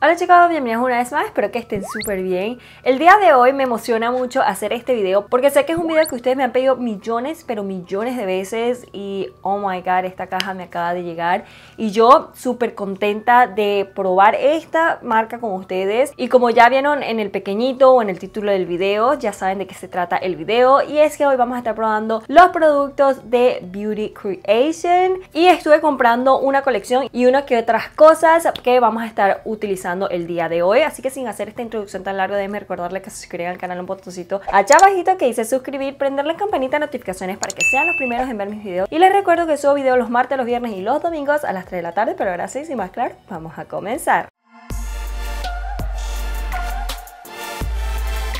Hola chicos, bienvenidos una vez más, espero que estén súper bien. El día de hoy me emociona mucho hacer este video porque sé que es un video que ustedes me han pedido millones, pero millones de veces y oh my god, esta caja me acaba de llegar y yo súper contenta de probar esta marca con ustedes y como ya vieron en el pequeñito o en el título del video, ya saben de qué se trata el video y es que hoy vamos a estar probando los productos de Beauty Creation y estuve comprando una colección y unas que otras cosas que vamos a estar utilizando el día de hoy. Así que sin hacer esta introducción tan larga, déjenme recordarle que se suscriban al canal un botoncito allá abajito que dice suscribir, prender la campanita de notificaciones para que sean los primeros en ver mis videos. Y les recuerdo que subo videos los martes, los viernes y los domingos a las 3 de la tarde, pero ahora sí, sin más claro, vamos a comenzar.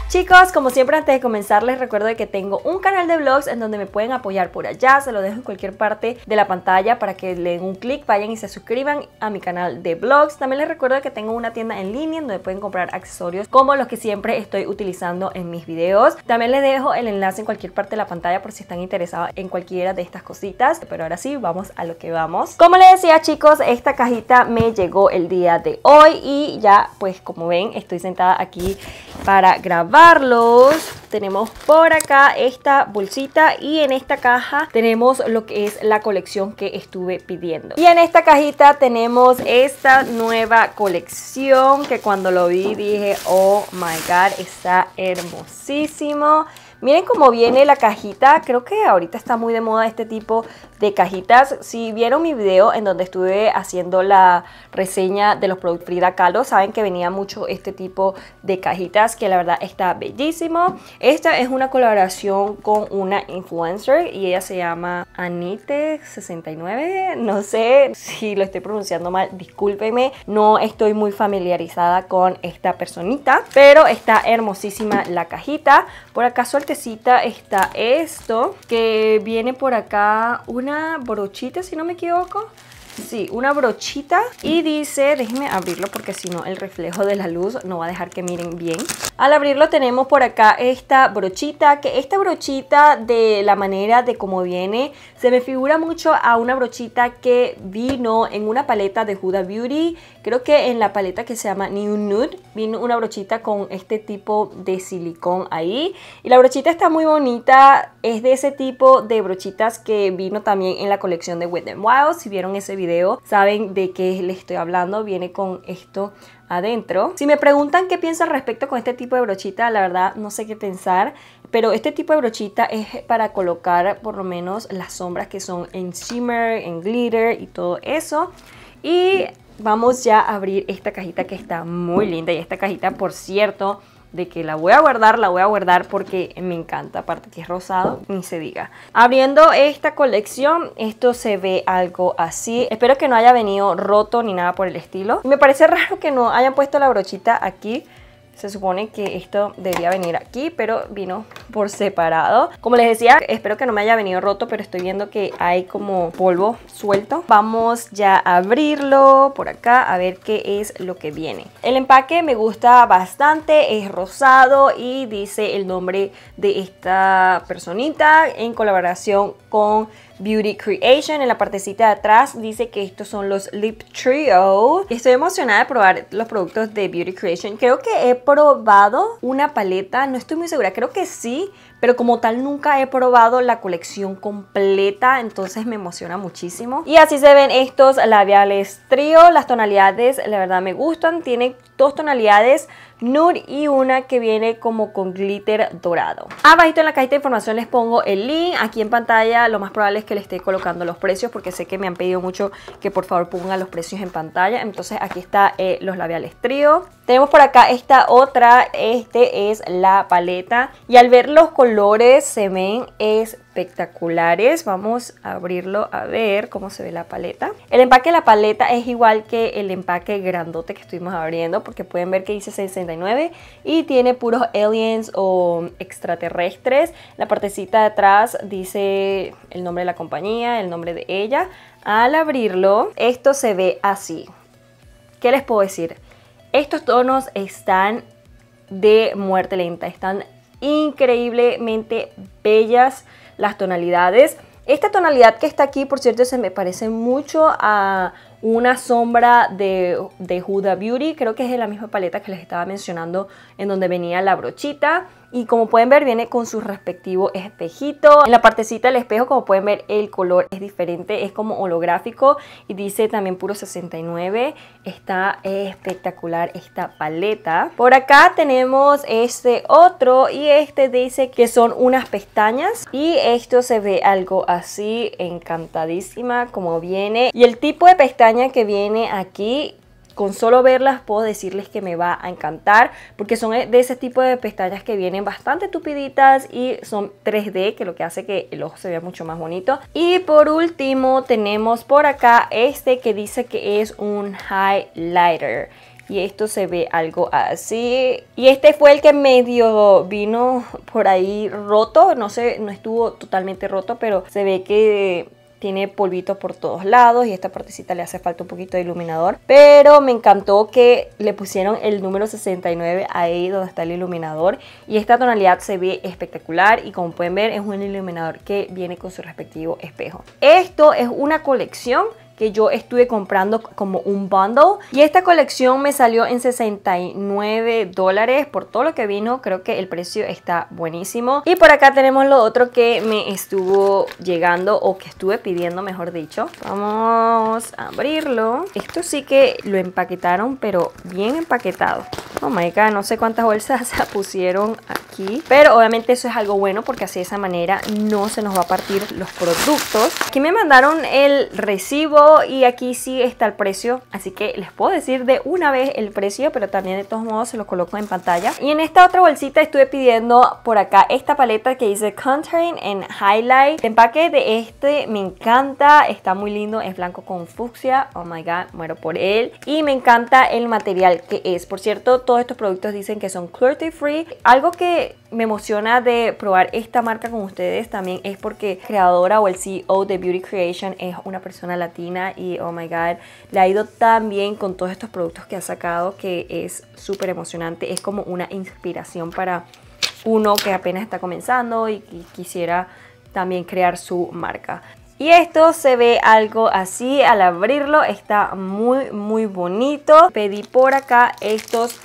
Chicos, como siempre antes de comenzar les recuerdo que tengo un canal de vlogs en donde me pueden apoyar por allá, se lo dejo en cualquier parte de la pantalla para que le den un clic, vayan y se suscriban a mi canal de vlogs. También les recuerdo que tengo una tienda en línea en donde pueden comprar accesorios como los que siempre estoy utilizando en mis videos. También les dejo el enlace en cualquier parte de la pantalla por si están interesados en cualquiera de estas cositas. Pero ahora sí, vamos a lo que vamos. Como les decía chicos, esta cajita me llegó el día de hoy y ya pues como ven estoy sentada aquí para grabar carlos tenemos por acá esta bolsita y en esta caja tenemos lo que es la colección que estuve pidiendo. Y en esta cajita tenemos esta nueva colección que cuando lo vi dije, oh my god, está hermosísimo. Miren cómo viene la cajita, creo que ahorita está muy de moda este tipo de cajitas. Si vieron mi video en donde estuve haciendo la reseña de los productos Frida Kahlo, saben que venía mucho este tipo de cajitas que la verdad está bellísimo. Esta es una colaboración con una influencer y ella se llama Anite69, no sé si lo estoy pronunciando mal, discúlpeme, no estoy muy familiarizada con esta personita, pero está hermosísima la cajita. Por acaso el está esto, que viene por acá una brochita, si no me equivoco, Sí, una brochita. Y dice, déjenme abrirlo porque si no el reflejo de la luz no va a dejar que miren bien. Al abrirlo tenemos por acá esta brochita, que esta brochita de la manera de cómo viene se me figura mucho a una brochita que vino en una paleta de Huda Beauty, creo que en la paleta que se llama New Nude, vino una brochita con este tipo de silicón ahí. Y la brochita está muy bonita, es de ese tipo de brochitas que vino también en la colección de Wet n Wild, si vieron ese video saben de qué le estoy hablando, viene con esto adentro. Si me preguntan qué pienso al respecto con este tipo de brochita, la verdad no sé qué pensar, pero este tipo de brochita es para colocar por lo menos las sombras que son en shimmer, en glitter y todo eso. Y vamos ya a abrir esta cajita que está muy linda y esta cajita, por cierto, de que la voy a guardar, la voy a guardar porque me encanta, aparte que es rosado, ni se diga. Abriendo esta colección, esto se ve algo así. Espero que no haya venido roto ni nada por el estilo. Me parece raro que no hayan puesto la brochita aquí se supone que esto debía venir aquí, pero vino por separado. Como les decía, espero que no me haya venido roto, pero estoy viendo que hay como polvo suelto. Vamos ya a abrirlo por acá a ver qué es lo que viene. El empaque me gusta bastante, es rosado y dice el nombre de esta personita en colaboración con Beauty Creation. En la partecita de atrás dice que estos son los Lip Trio. Estoy emocionada de probar los productos de Beauty Creation. Creo que he probado una paleta, no estoy muy segura, creo que sí, pero como tal nunca he probado la colección completa, entonces me emociona muchísimo. Y así se ven estos labiales trío, las tonalidades la verdad me gustan, tiene dos tonalidades nude y una que viene como con glitter dorado. Abajito en la cajita de información les pongo el link, aquí en pantalla lo más probable es que le esté colocando los precios porque sé que me han pedido mucho que por favor pongan los precios en pantalla, entonces aquí está eh, los labiales trío. Tenemos por acá esta otra, este es la paleta y al ver los colores colores se ven espectaculares. Vamos a abrirlo a ver cómo se ve la paleta. El empaque de la paleta es igual que el empaque grandote que estuvimos abriendo porque pueden ver que dice 69 y tiene puros aliens o extraterrestres. La partecita de atrás dice el nombre de la compañía, el nombre de ella. Al abrirlo, esto se ve así. ¿Qué les puedo decir? Estos tonos están de muerte lenta, están increíblemente bellas las tonalidades. Esta tonalidad que está aquí, por cierto, se me parece mucho a una sombra de, de Huda Beauty. Creo que es de la misma paleta que les estaba mencionando en donde venía la brochita y como pueden ver viene con su respectivo espejito. En la partecita del espejo como pueden ver el color es diferente, es como holográfico y dice también puro 69. Está espectacular esta paleta. Por acá tenemos este otro y este dice que son unas pestañas y esto se ve algo así encantadísima como viene. Y el tipo de pestaña que viene aquí con solo verlas puedo decirles que me va a encantar porque son eh, de ese tipo de pestañas que vienen bastante tupiditas y son 3D, que lo que hace que el ojo se vea mucho más bonito. Y por último tenemos por acá este que dice que es un highlighter y esto se ve algo así. Y este fue el que medio vino por ahí roto, no sé, no estuvo totalmente roto, pero se ve que tiene polvito por todos lados y esta partecita le hace falta un poquito de iluminador. Pero me encantó que le pusieron el número 69 ahí donde está el iluminador. Y esta tonalidad se ve espectacular y como pueden ver es un iluminador que viene con su respectivo espejo. Esto es una colección que yo estuve comprando como un bundle. Y esta colección me salió en 69 dólares por todo lo que vino. Creo que el precio está buenísimo. Y por acá tenemos lo otro que me estuvo llegando o que estuve pidiendo, mejor dicho. Vamos a abrirlo. Esto sí que lo empaquetaron, pero bien empaquetado. Oh my god, no sé cuántas bolsas pusieron aquí. Pero obviamente eso es algo bueno porque así de esa manera no se nos va a partir los productos. Aquí me mandaron el recibo y aquí sí está el precio, así que les puedo decir de una vez el precio, pero también de todos modos se los coloco en pantalla. Y en esta otra bolsita estuve pidiendo por acá esta paleta que dice Contouring en Highlight. El empaque de este me encanta, está muy lindo, es blanco con fucsia, oh my god, muero por él. Y me encanta el material que es, por cierto, todos estos productos dicen que son cruelty free, algo que me emociona de probar esta marca con ustedes también es porque creadora o el CEO de Beauty Creation es una persona latina y oh my god, le ha ido tan bien con todos estos productos que ha sacado que es súper emocionante, es como una inspiración para uno que apenas está comenzando y quisiera también crear su marca. Y esto se ve algo así al abrirlo, está muy muy bonito. Pedí por acá estos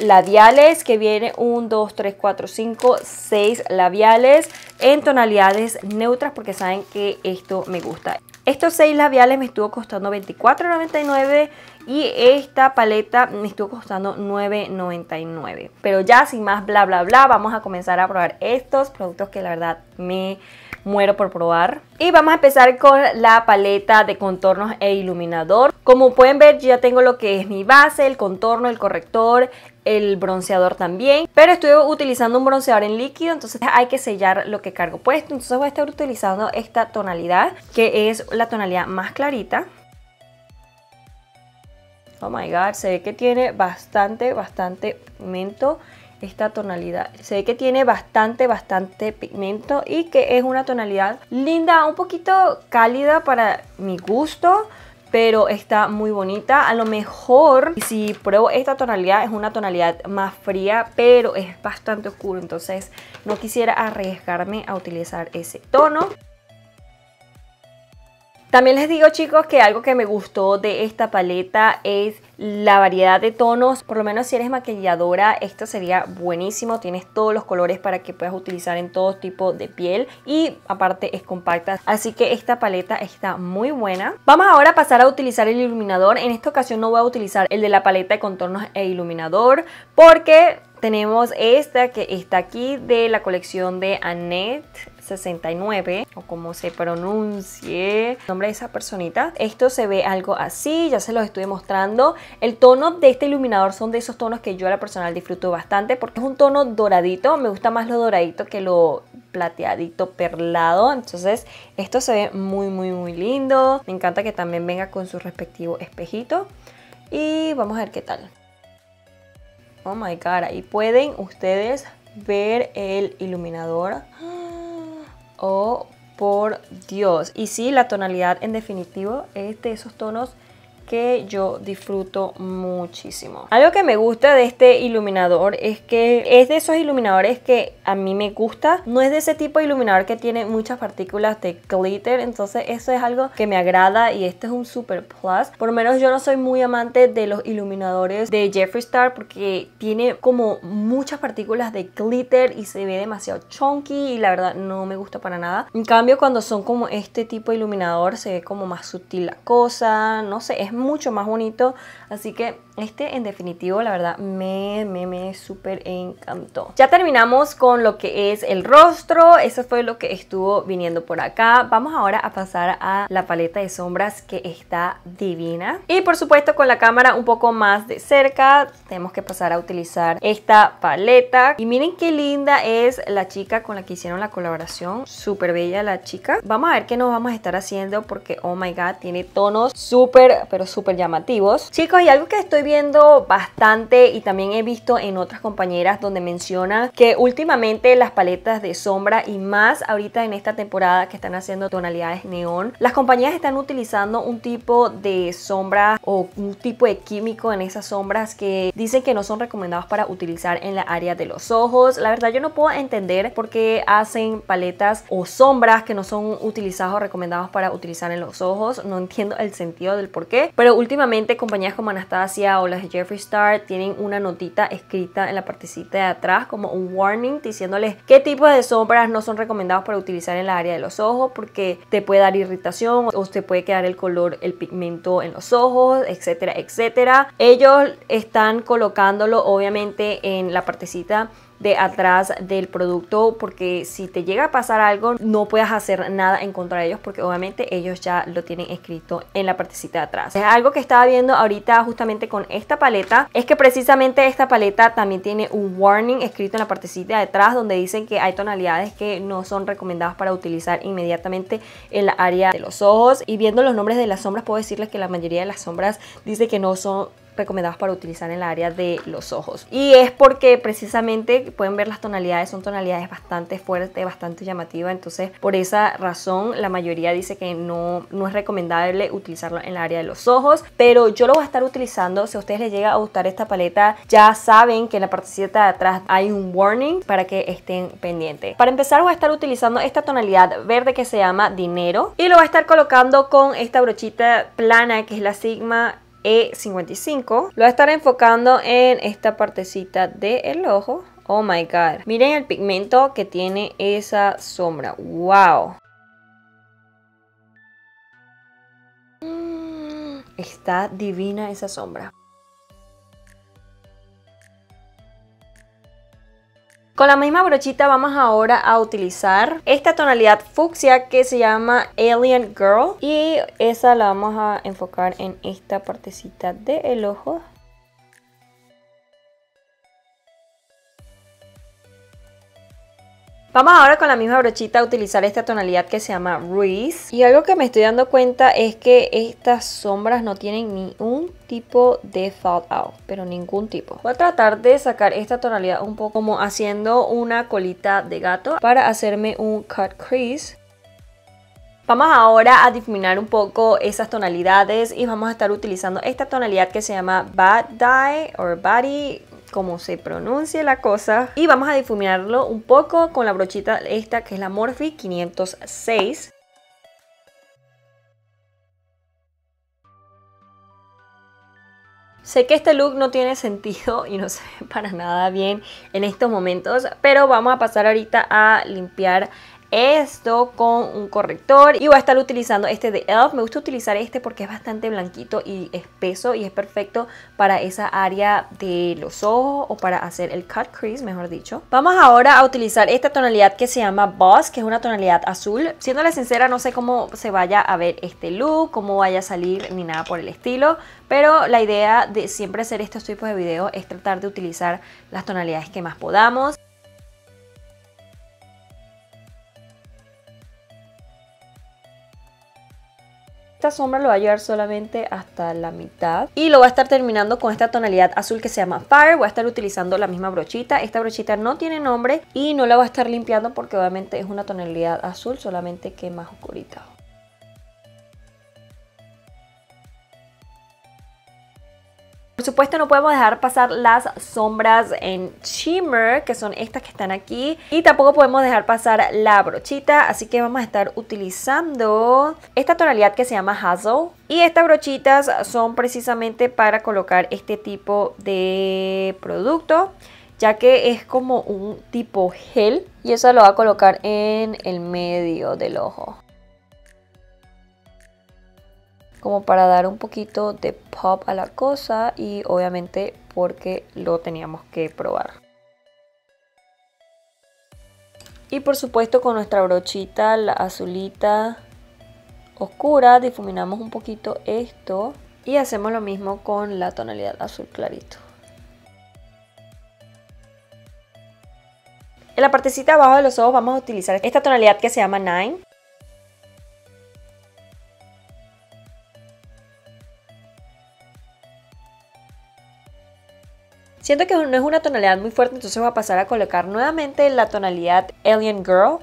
labiales que viene 1, 2, 3, 4, 5, 6 labiales en tonalidades neutras porque saben que esto me gusta. Estos 6 labiales me estuvo costando $24.99 y esta paleta me estuvo costando $9.99. Pero ya sin más bla bla bla vamos a comenzar a probar estos productos que la verdad me muero por probar. Y vamos a empezar con la paleta de contornos e iluminador. Como pueden ver, ya tengo lo que es mi base, el contorno, el corrector, el bronceador también, pero estoy utilizando un bronceador en líquido, entonces hay que sellar lo que cargo puesto, entonces voy a estar utilizando esta tonalidad, que es la tonalidad más clarita. Oh my god, se ve que tiene bastante, bastante pigmento esta tonalidad. Se ve que tiene bastante, bastante pigmento y que es una tonalidad linda, un poquito cálida para mi gusto pero está muy bonita. A lo mejor si pruebo esta tonalidad es una tonalidad más fría, pero es bastante oscuro, entonces no quisiera arriesgarme a utilizar ese tono. También les digo chicos que algo que me gustó de esta paleta es la variedad de tonos. Por lo menos si eres maquilladora, esto sería buenísimo. Tienes todos los colores para que puedas utilizar en todo tipo de piel y aparte es compacta. Así que esta paleta está muy buena. Vamos ahora a pasar a utilizar el iluminador. En esta ocasión no voy a utilizar el de la paleta de contornos e iluminador porque tenemos esta que está aquí de la colección de Annette 69 o como se pronuncie el nombre de esa personita. Esto se ve algo así, ya se los estoy mostrando. El tono de este iluminador son de esos tonos que yo a la personal disfruto bastante porque es un tono doradito, me gusta más lo doradito que lo plateadito perlado, entonces esto se ve muy muy muy lindo. Me encanta que también venga con su respectivo espejito y vamos a ver qué tal. Oh my god, y pueden ustedes ver el iluminador. ¡Ah! Oh, por Dios. Y sí, la tonalidad en definitivo es de esos tonos que yo disfruto muchísimo. Algo que me gusta de este iluminador es que es de esos iluminadores que a mí me gusta. No es de ese tipo de iluminador que tiene muchas partículas de glitter, entonces eso es algo que me agrada y este es un super plus. Por lo menos yo no soy muy amante de los iluminadores de Jeffree Star porque tiene como muchas partículas de glitter y se ve demasiado chunky y la verdad no me gusta para nada. En cambio cuando son como este tipo de iluminador se ve como más sutil la cosa, no sé, es mucho más bonito. Así que este en definitivo, la verdad, me, me, me súper encantó. Ya terminamos con lo que es el rostro. Eso fue lo que estuvo viniendo por acá. Vamos ahora a pasar a la paleta de sombras que está divina. Y por supuesto con la cámara un poco más de cerca, tenemos que pasar a utilizar esta paleta. Y miren qué linda es la chica con la que hicieron la colaboración. Súper bella la chica. Vamos a ver qué nos vamos a estar haciendo porque, oh my god, tiene tonos súper, pero súper llamativos. Chicos, y algo que estoy viendo bastante y también he visto en otras compañeras donde menciona que últimamente las paletas de sombra y más ahorita en esta temporada que están haciendo tonalidades neón, las compañías están utilizando un tipo de sombra o un tipo de químico en esas sombras que dicen que no son recomendados para utilizar en la área de los ojos. La verdad yo no puedo entender por qué hacen paletas o sombras que no son utilizados o recomendados para utilizar en los ojos. No entiendo el sentido del por qué. Pero últimamente compañías como Anastasia o las de Jeffree Star tienen una notita escrita en la partecita de atrás como un warning diciéndoles qué tipo de sombras no son recomendados para utilizar en la área de los ojos porque te puede dar irritación o te puede quedar el color, el pigmento en los ojos, etcétera, etcétera. Ellos están colocándolo obviamente en la partecita de atrás del producto porque si te llega a pasar algo no puedas hacer nada en contra de ellos porque obviamente ellos ya lo tienen escrito en la partecita de atrás. Es algo que estaba viendo ahorita justamente con esta paleta es que precisamente esta paleta también tiene un warning escrito en la partecita de atrás donde dicen que hay tonalidades que no son recomendadas para utilizar inmediatamente en la área de los ojos y viendo los nombres de las sombras puedo decirles que la mayoría de las sombras dice que no son recomendados para utilizar en el área de los ojos. Y es porque precisamente pueden ver las tonalidades, son tonalidades bastante fuertes, bastante llamativas, entonces por esa razón la mayoría dice que no, no es recomendable utilizarlo en el área de los ojos, pero yo lo voy a estar utilizando, si a ustedes les llega a gustar esta paleta, ya saben que en la partecita de atrás hay un warning para que estén pendientes. Para empezar voy a estar utilizando esta tonalidad verde que se llama dinero y lo voy a estar colocando con esta brochita plana que es la Sigma e55 lo voy a estar enfocando en esta partecita del ojo oh my god miren el pigmento que tiene esa sombra wow Está divina esa sombra. Con la misma brochita vamos ahora a utilizar esta tonalidad fucsia que se llama Alien Girl y esa la vamos a enfocar en esta partecita del el ojo Vamos ahora con la misma brochita a utilizar esta tonalidad que se llama Reese. Y algo que me estoy dando cuenta es que estas sombras no tienen ni un tipo de fallout, pero ningún tipo. Voy a tratar de sacar esta tonalidad un poco como haciendo una colita de gato para hacerme un cut crease. Vamos ahora a difuminar un poco esas tonalidades y vamos a estar utilizando esta tonalidad que se llama Bad Dye o Body como se pronuncie la cosa. Y vamos a difuminarlo un poco con la brochita esta que es la Morphe 506. Sé que este look no tiene sentido y no se ve para nada bien en estos momentos, pero vamos a pasar ahorita a limpiar esto con un corrector y voy a estar utilizando este de e.l.f. Me gusta utilizar este porque es bastante blanquito y espeso y es perfecto para esa área de los ojos o para hacer el cut crease, mejor dicho. Vamos ahora a utilizar esta tonalidad que se llama Boss, que es una tonalidad azul. la sincera, no sé cómo se vaya a ver este look, cómo vaya a salir ni nada por el estilo, pero la idea de siempre hacer estos tipos de videos es tratar de utilizar las tonalidades que más podamos. sombra lo va a llevar solamente hasta la mitad y lo va a estar terminando con esta tonalidad azul que se llama Fire. Voy a estar utilizando la misma brochita. Esta brochita no tiene nombre y no la va a estar limpiando porque obviamente es una tonalidad azul, solamente que más oscurita. Por supuesto no podemos dejar pasar las sombras en shimmer, que son estas que están aquí. Y tampoco podemos dejar pasar la brochita, así que vamos a estar utilizando esta tonalidad que se llama Hazel. Y estas brochitas son precisamente para colocar este tipo de producto, ya que es como un tipo gel. Y eso lo va a colocar en el medio del ojo como para dar un poquito de pop a la cosa y obviamente porque lo teníamos que probar. Y por supuesto con nuestra brochita, la azulita oscura, difuminamos un poquito esto y hacemos lo mismo con la tonalidad azul clarito. En la partecita abajo de los ojos vamos a utilizar esta tonalidad que se llama Nine. Siento que no es una tonalidad muy fuerte, entonces voy a pasar a colocar nuevamente la tonalidad Alien Girl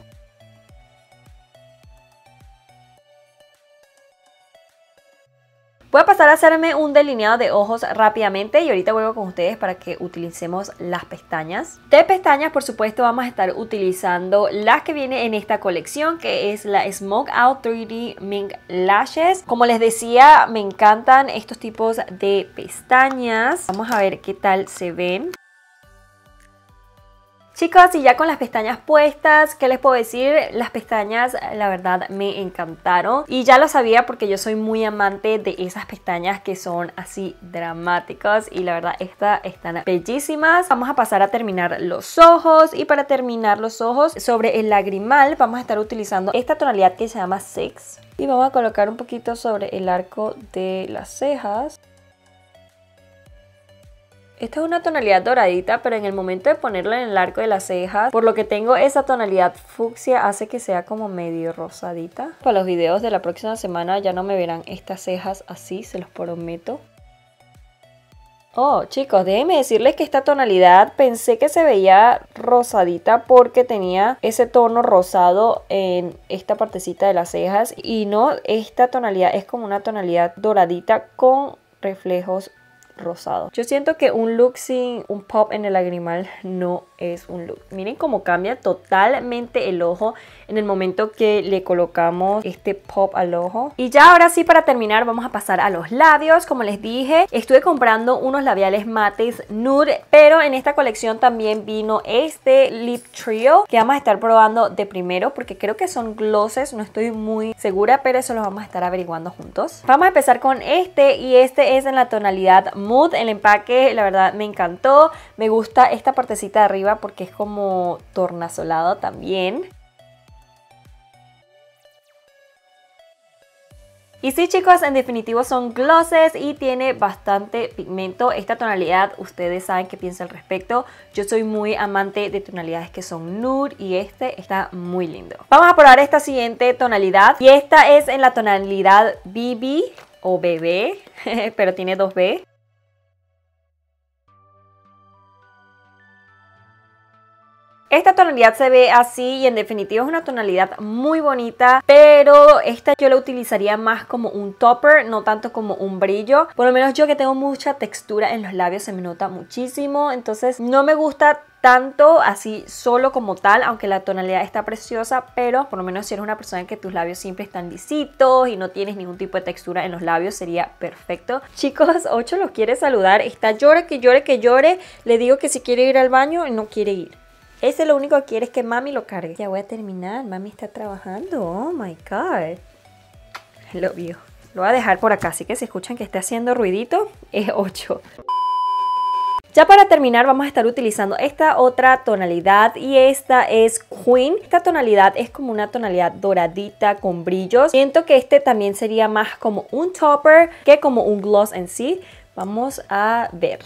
hacerme un delineado de ojos rápidamente y ahorita vuelvo con ustedes para que utilicemos las pestañas. De pestañas, por supuesto, vamos a estar utilizando las que viene en esta colección, que es la Smoke Out 3D Mink Lashes. Como les decía, me encantan estos tipos de pestañas. Vamos a ver qué tal se ven. Chicos, y ya con las pestañas puestas, ¿qué les puedo decir? Las pestañas, la verdad, me encantaron. Y ya lo sabía porque yo soy muy amante de esas pestañas que son así dramáticas. Y la verdad, estas están bellísimas. Vamos a pasar a terminar los ojos. Y para terminar los ojos, sobre el lagrimal, vamos a estar utilizando esta tonalidad que se llama Sex. Y vamos a colocar un poquito sobre el arco de las cejas. Esta es una tonalidad doradita, pero en el momento de ponerla en el arco de las cejas, por lo que tengo esa tonalidad fucsia, hace que sea como medio rosadita. Para los videos de la próxima semana ya no me verán estas cejas así, se los prometo. Oh, chicos, déjenme decirles que esta tonalidad pensé que se veía rosadita porque tenía ese tono rosado en esta partecita de las cejas y no, esta tonalidad es como una tonalidad doradita con reflejos rosado. Yo siento que un look sin un pop en el lagrimal no es un look. Miren cómo cambia totalmente el ojo en el momento que le colocamos este pop al ojo. Y ya ahora sí para terminar vamos a pasar a los labios. Como les dije, estuve comprando unos labiales mates nude, pero en esta colección también vino este Lip Trio que vamos a estar probando de primero porque creo que son glosses, no estoy muy segura, pero eso lo vamos a estar averiguando juntos. Vamos a empezar con este y este es en la tonalidad el empaque la verdad me encantó, me gusta esta partecita de arriba porque es como tornasolado también. Y sí chicos, en definitivo son glosses y tiene bastante pigmento. Esta tonalidad, ustedes saben qué pienso al respecto. Yo soy muy amante de tonalidades que son nude y este está muy lindo. Vamos a probar esta siguiente tonalidad y esta es en la tonalidad BB o BB, pero tiene dos b Esta tonalidad se ve así y en definitiva es una tonalidad muy bonita, pero esta yo la utilizaría más como un topper, no tanto como un brillo. Por lo menos yo que tengo mucha textura en los labios se me nota muchísimo, entonces no me gusta tanto así solo como tal, aunque la tonalidad está preciosa, pero por lo menos si eres una persona en que tus labios siempre están lisitos y no tienes ningún tipo de textura en los labios, sería perfecto. Chicos, Ocho los quiere saludar, está llore que llore que llore, le digo que si quiere ir al baño, no quiere ir. Ese lo único que quiere es que mami lo cargue. Ya voy a terminar. Mami está trabajando. Oh my god. Lo vio. Lo voy a dejar por acá. Así que si escuchan que esté haciendo ruidito, es 8. Ya para terminar vamos a estar utilizando esta otra tonalidad y esta es Queen. Esta tonalidad es como una tonalidad doradita con brillos. Siento que este también sería más como un topper que como un gloss en sí. Vamos a ver.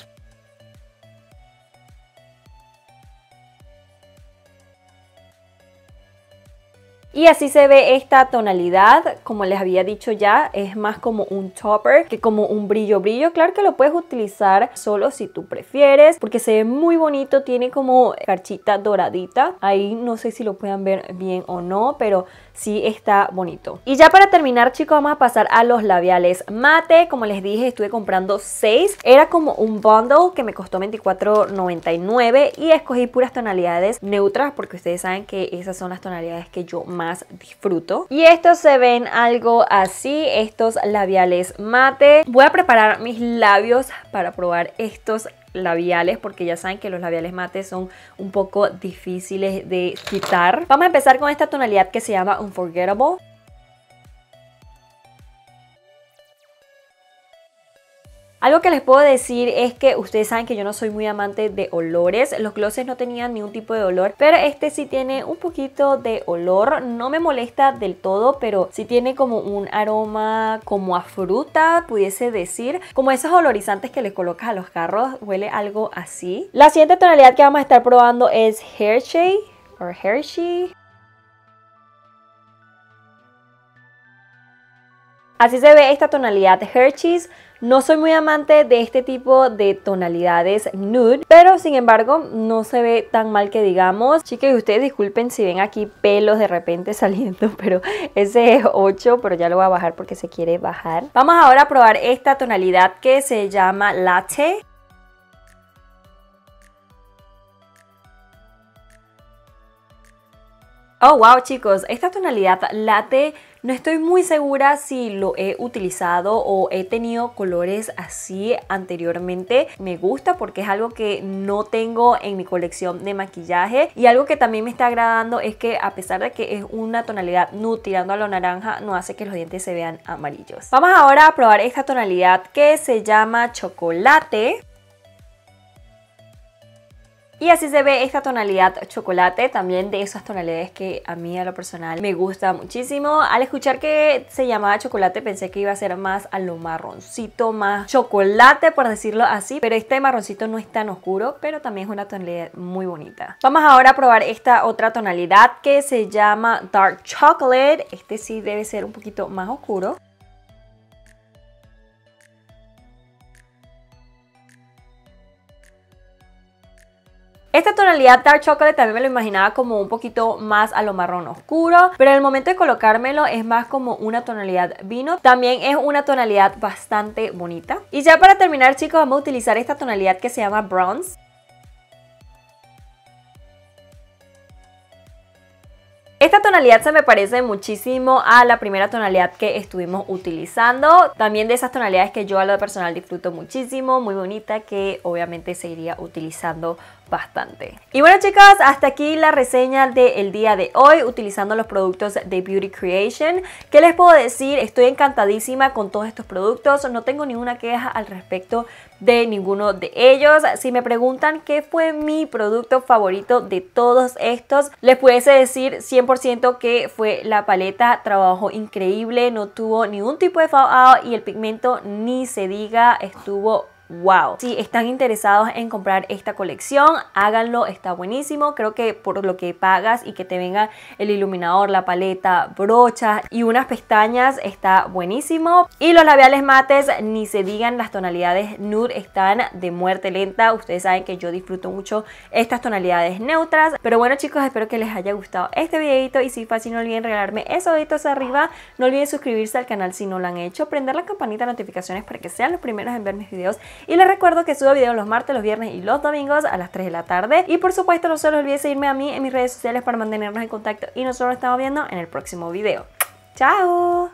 Y así se ve esta tonalidad, como les había dicho ya, es más como un topper que como un brillo brillo. Claro que lo puedes utilizar solo si tú prefieres, porque se ve muy bonito, tiene como carchita doradita. Ahí no sé si lo puedan ver bien o no, pero sí está bonito. Y ya para terminar chicos vamos a pasar a los labiales mate. Como les dije estuve comprando 6. Era como un bundle que me costó $24.99 y escogí puras tonalidades neutras porque ustedes saben que esas son las tonalidades que yo más disfruto. Y estos se ven algo así, estos labiales mate. Voy a preparar mis labios para probar estos labiales porque ya saben que los labiales mates son un poco difíciles de quitar. Vamos a empezar con esta tonalidad que se llama Unforgettable. Algo que les puedo decir es que ustedes saben que yo no soy muy amante de olores. Los glosses no tenían ningún tipo de olor, pero este sí tiene un poquito de olor. No me molesta del todo, pero sí tiene como un aroma como a fruta, pudiese decir. Como esos olorizantes que les colocas a los carros, huele algo así. La siguiente tonalidad que vamos a estar probando es Hershey o Hershey. Así se ve esta tonalidad Hershey's no soy muy amante de este tipo de tonalidades nude, pero sin embargo no se ve tan mal que digamos. Chicas, ustedes disculpen si ven aquí pelos de repente saliendo, pero ese es 8, pero ya lo voy a bajar porque se quiere bajar. Vamos ahora a probar esta tonalidad que se llama Latte. Oh, wow, chicos, esta tonalidad latte no estoy muy segura si lo he utilizado o he tenido colores así anteriormente. Me gusta porque es algo que no tengo en mi colección de maquillaje. Y algo que también me está agradando es que a pesar de que es una tonalidad nude tirando a lo naranja, no hace que los dientes se vean amarillos. Vamos ahora a probar esta tonalidad que se llama chocolate. Y así se ve esta tonalidad chocolate, también de esas tonalidades que a mí a lo personal me gusta muchísimo. Al escuchar que se llamaba chocolate pensé que iba a ser más a lo marroncito, más chocolate por decirlo así, pero este marroncito no es tan oscuro, pero también es una tonalidad muy bonita. Vamos ahora a probar esta otra tonalidad que se llama Dark Chocolate, este sí debe ser un poquito más oscuro. Esta tonalidad Dark Chocolate también me lo imaginaba como un poquito más a lo marrón oscuro, pero en el momento de colocármelo es más como una tonalidad vino. También es una tonalidad bastante bonita. Y ya para terminar chicos vamos a utilizar esta tonalidad que se llama Bronze. Esta tonalidad se me parece muchísimo a la primera tonalidad que estuvimos utilizando. También de esas tonalidades que yo a lo personal disfruto muchísimo, muy bonita, que obviamente seguiría utilizando bastante. Y bueno chicas, hasta aquí la reseña del día de hoy utilizando los productos de Beauty Creation. ¿Qué les puedo decir? Estoy encantadísima con todos estos productos, no tengo ninguna queja al respecto de ninguno de ellos. Si me preguntan qué fue mi producto favorito de todos estos, les pudiese decir 100% que fue la paleta, trabajo increíble, no tuvo ningún tipo de fallout y el pigmento ni se diga, estuvo wow. Si están interesados en comprar esta colección, háganlo, está buenísimo. Creo que por lo que pagas y que te venga el iluminador, la paleta, brochas y unas pestañas, está buenísimo. Y los labiales mates, ni se digan, las tonalidades nude están de muerte lenta. Ustedes saben que yo disfruto mucho estas tonalidades neutras. Pero bueno chicos, espero que les haya gustado este videito y si fue así no olviden regalarme esos deditos arriba. No olviden suscribirse al canal si no lo han hecho, prender la campanita de notificaciones para que sean los primeros en ver mis videos y les recuerdo que subo videos los martes, los viernes y los domingos a las 3 de la tarde. Y por supuesto no se olviden irme seguirme a mí en mis redes sociales para mantenernos en contacto y nosotros nos estamos viendo en el próximo video. ¡Chao!